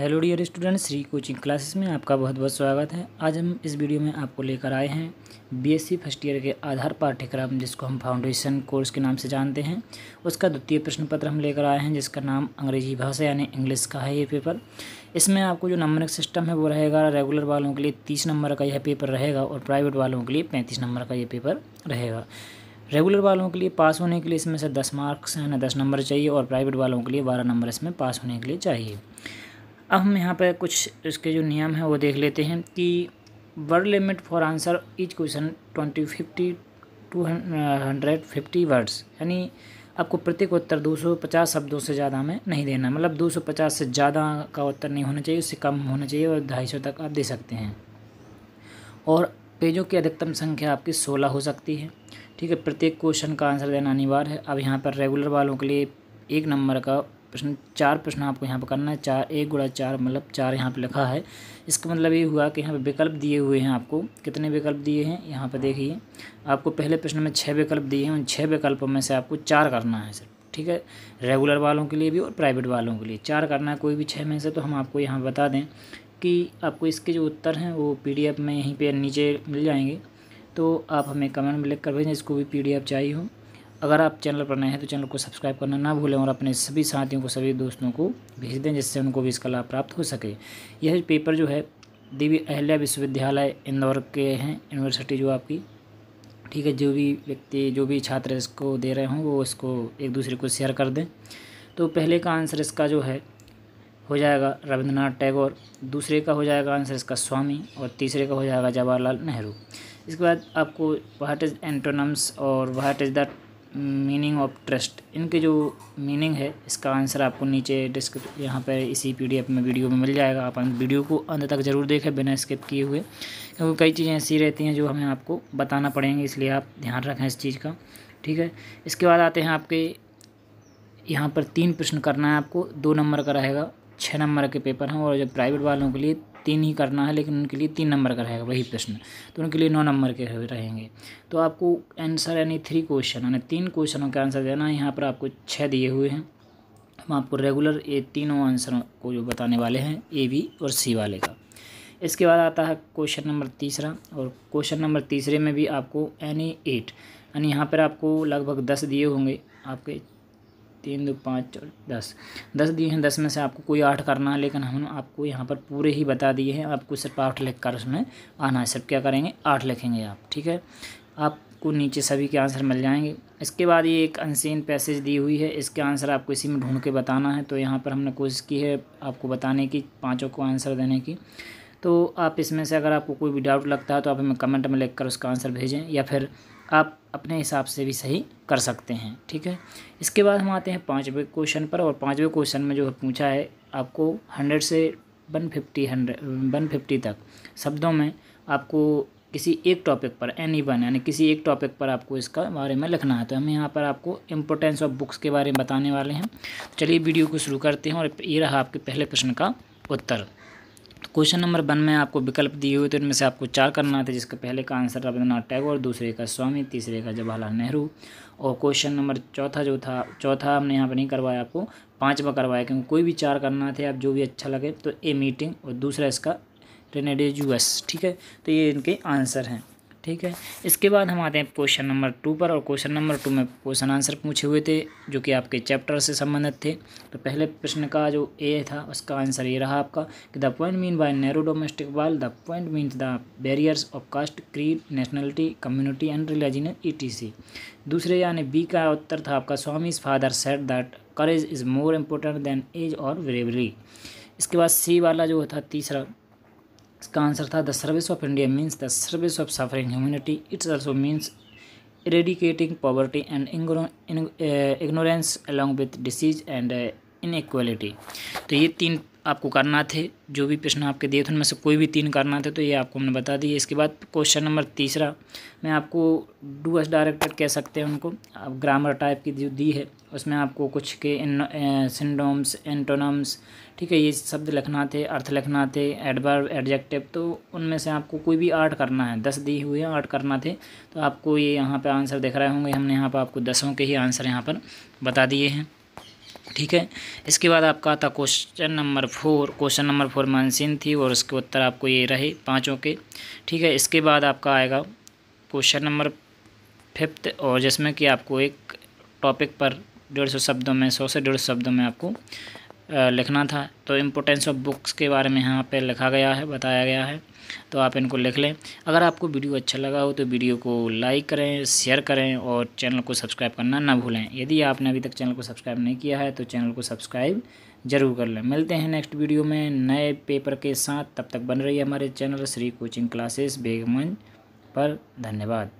hello dear students Shri coaching classes में आपका बहुत बहुत स्वागत है आज हम इस वीडियो में आपको लेकर आए हैं बीएससी फर्स्ट ईयर के आधार पाठ्यक्रम जिसको हम फाउंडेशन कोर्स के नाम से जानते हैं उसका द्वितीय प्रश्न पत्र हम लेकर आए हैं जिसका नाम अंग्रेजी भाषा यानी इंग्लिश का है ये पेपर इसमें आपको जो नंबर सिस्टम है वो रहेगा रेगुलर वालों के लिए तीस नंबर का यह पेपर रहेगा और प्राइवेट वालों के लिए पैंतीस नंबर का ये पेपर रहेगा रेगुलर वालों के लिए पास होने के लिए इसमें से दस मार्क्स है ना दस नंबर चाहिए और प्राइवेट वालों के लिए बारह नंबर इसमें पास होने के लिए चाहिए अब हम यहाँ पर कुछ इसके जो नियम हैं वो देख लेते हैं कि word limit for answer each question twenty fifty two hundred fifty words यानी आपको प्रत्येक उत्तर 250 शब्दों से ज़्यादा हमें नहीं देना मतलब 250 से ज़्यादा का उत्तर नहीं होना चाहिए उससे कम होना चाहिए और ढाई सौ तक आप दे सकते हैं और पेजों की अधिकतम संख्या आपकी 16 हो सकती है ठीक है प्रत्येक क्वेश्चन का आंसर देना अनिवार्य है अब यहाँ पर रेगुलर वालों के लिए एक नंबर का प्रश्न चार प्रश्न आपको यहाँ पर करना है चार एक गुड़ा चार मतलब चार यहाँ पे लिखा है इसका मतलब ये हुआ कि यहाँ पे विकल्प दिए हुए हैं आपको कितने विकल्प दिए हैं यहाँ पे देखिए आपको पहले प्रश्न में छः विकल्प दिए हैं उन छः विकल्पों में से आपको चार करना है सर ठीक है रेगुलर वालों के लिए भी और प्राइवेट वालों के लिए चार करना है कोई भी छः में से तो हम आपको यहाँ बता दें कि आपको इसके जो उत्तर हैं वो पी में यहीं पर नीचे मिल जाएंगे तो आप हमें कमेंट में लिख कर भेजें इसको भी पी चाहिए हो अगर आप चैनल पर नए हैं तो चैनल को सब्सक्राइब करना ना भूलें और अपने सभी साथियों को सभी दोस्तों को भेज दें जिससे उनको भी इसका लाभ प्राप्त हो सके यह पेपर जो है देवी अहल्या विश्वविद्यालय इंदौर के हैं यूनिवर्सिटी जो आपकी ठीक है जो भी व्यक्ति जो भी छात्र इसको दे रहे हों वो इसको एक दूसरे को शेयर कर दें तो पहले का आंसर इसका जो है हो जाएगा रविंद्रनाथ टैगोर दूसरे का हो जाएगा आंसर इसका स्वामी और तीसरे का हो जाएगा जवाहरलाल नेहरू इसके बाद आपको वाट इज़ एंटोनम्स और what is the meaning of trust इनके जो मीनिंग है इसका आंसर आपको नीचे डिस्क्रिप यहाँ पर इसी पीडीएफ में वीडियो में मिल जाएगा आप वीडियो को अंत तक ज़रूर देखें बिना स्किप किए हुए क्योंकि कई चीज़ें ऐसी रहती हैं जो हमें आपको बताना पड़ेंगे इसलिए आप ध्यान रखें इस चीज़ का ठीक है इसके बाद आते हैं आपके यहाँ पर तीन प्रश्न करना है आपको दो नंबर का रहेगा छः नंबर के पेपर हैं और जो प्राइवेट वालों के लिए तीन ही करना है लेकिन उनके लिए तीन नंबर का रहेगा वही प्रश्न तो उनके लिए नौ नंबर के रहेंगे तो आपको आंसर यानी थ्री क्वेश्चन यानी तीन क्वेश्चनों का आंसर देना है यहाँ पर आपको छः दिए हुए हैं हम आपको रेगुलर ये तीनों आंसरों को जो बताने वाले हैं ए बी और सी वाले का इसके बाद आता है क्वेश्चन नंबर तीसरा और क्वेश्चन नंबर तीसरे में भी आपको एनी एट यानी यहाँ पर आपको लगभग दस दिए होंगे आपके तीन दो पाँच दस दस दिए हैं दस में से आपको कोई आठ करना है लेकिन हम आपको यहाँ पर पूरे ही बता दिए हैं आपको सिर्फ आठ लिख कर उसमें आना है सिर्फ क्या करेंगे आठ लिखेंगे आप ठीक है आपको नीचे सभी के आंसर मिल जाएंगे इसके बाद ये एक अनसीन पैसेज दी हुई है इसके आंसर आपको इसी में ढूंढ के बताना है तो यहाँ पर हमने कोशिश की है आपको बताने की पाँचों को आंसर देने की तो आप इसमें से अगर आपको कोई भी डाउट लगता है तो आप हमें कमेंट में लिख कर उसका आंसर भेजें या फिर आप अपने हिसाब से भी सही कर सकते हैं ठीक है इसके बाद हम आते हैं पाँचवें क्वेश्चन पर और पाँचवें क्वेश्चन में जो पूछा है आपको हंड्रेड से one fifty hundred one fifty तक शब्दों में आपको किसी एक टॉपिक पर एनी वन यानी किसी एक टॉपिक पर आपको इसका बारे में लिखना है तो हम यहाँ पर आपको इम्पोर्टेंस ऑफ बुक्स के बारे में बताने वाले हैं तो चलिए वीडियो को शुरू करते हैं और ये रहा आपके पहले प्रश्न का उत्तर क्वेश्चन नंबर वन में आपको विकल्प दिए हुए तो इनमें से आपको चार करना था जिसका पहले का आंसर रविंद्रनाथ टैगोर दूसरे का स्वामी तीसरे का जवाहरलाल नेहरू और क्वेश्चन नंबर चौथा जो था चौथा हमने यहाँ पर नहीं करवाया आपको पाँचवा करवाया क्योंकि कोई भी चार करना थे आप जो भी अच्छा लगे तो ए मीटिंग और दूसरा इसका रेनेडेज यूएस ठीक है तो ये इनके आंसर हैं ठीक है इसके बाद हम आते हैं क्वेश्चन नंबर टू पर और क्वेश्चन नंबर टू में क्वेश्चन आंसर पूछे हुए थे जो कि आपके चैप्टर से संबंधित थे तो पहले प्रश्न का जो ए था उसका आंसर ये रहा आपका कि the point mean by Nehru domestic wall the point means the barriers of caste creed nationality community and religion ई दूसरे यानी बी का उत्तर था आपका Swami's father said that courage is more important than age और ब्रेवरी इसके बाद सी वाला जो था तीसरा इसका आंसर था the service of India means the service of suffering humanity it's also means eradicating poverty and ignorance along with disease and inequality तो ये तीन आपको करना थे जो भी प्रश्न आपके दिए थे उनमें से कोई भी तीन करना थे तो ये आपको हमने बता दिए इसके बाद क्वेश्चन नंबर तीसरा मैं आपको डू एस डायरेक्टर कह सकते हैं उनको आप ग्रामर टाइप की जो दी है उसमें आपको कुछ के सिंडोम्स एंटोनम्स ठीक है ये शब्द लिखना थे अर्थ लिखना थे एडवर्ब एडजेक्टिव तो उनमें से आपको कोई भी आर्ट करना है दस दिए हुए आर्ट करना थे तो आपको ये यहाँ पर आंसर दिख रहे होंगे हमने यहाँ पर आपको दसों के ही आंसर यहाँ पर बता दिए हैं ठीक है इसके बाद आपका आता question number four question number four मानसिन थी और उसके उत्तर आपको ये रहे पाँचों के ठीक है इसके बाद आपका आएगा क्वेश्चन नंबर फिफ्थ और जिसमें कि आपको एक टॉपिक पर डेढ़ सौ शब्दों में सौ से डेढ़ सौ शब्दों में आपको लिखना था तो इम्पोर्टेंस ऑफ बुक्स के बारे में यहाँ पे लिखा गया है बताया गया है तो आप इनको लिख लें अगर आपको वीडियो अच्छा लगा हो तो वीडियो को लाइक करें शेयर करें और चैनल को सब्सक्राइब करना ना भूलें यदि आपने अभी तक चैनल को सब्सक्राइब नहीं किया है तो चैनल को सब्सक्राइब ज़रूर कर लें मिलते हैं नेक्स्ट वीडियो में नए पेपर के साथ तब तक बन रही है हमारे channel Shri coaching classes Begumganj पर धन्यवाद